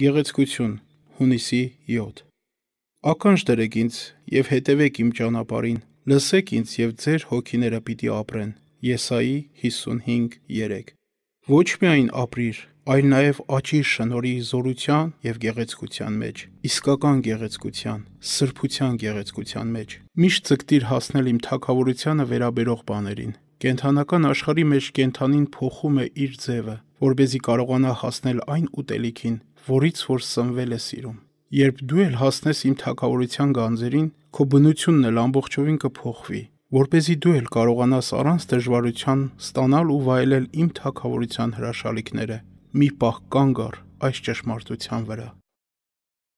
Գեղեցկություն, հունիսի 7։ Ականջ դրեք ինձ եւ հետևեք իմ ճանապարհին։ Լսեք ինձ եւ ձեր հոգիները պիտի ապրեն։ Եսայի 55:3։ Ոչ միայն ապրիր, այլ նաեւ աճիր շնորհի զորության եւ գեղեցկության մեջ, իսկական գեղեցկության, սրբության գեղեցկության մեջ։ Միշտ ցկտիր հասնել իմ թակավորությանը վերաբերող բաներին։ Կենթանական աշխարհի մեջ կենթանին փոխում է իր ձևը, որ เป զի կարողանա հասնել այն ուտելիքին, որից որ սնվել է սիրում։ Երբ դու էլ հասնես իմ թակավորության գանձերին, քո բնությունն էլ ամբողջովին կփոխվի, որ เป զի դու էլ կարողանաս առանց դժվարության ստանալ ու վայելել իմ թակավորության հրաշալիքները։ Մի պահ կանգ առ այս ճշմարտության վրա։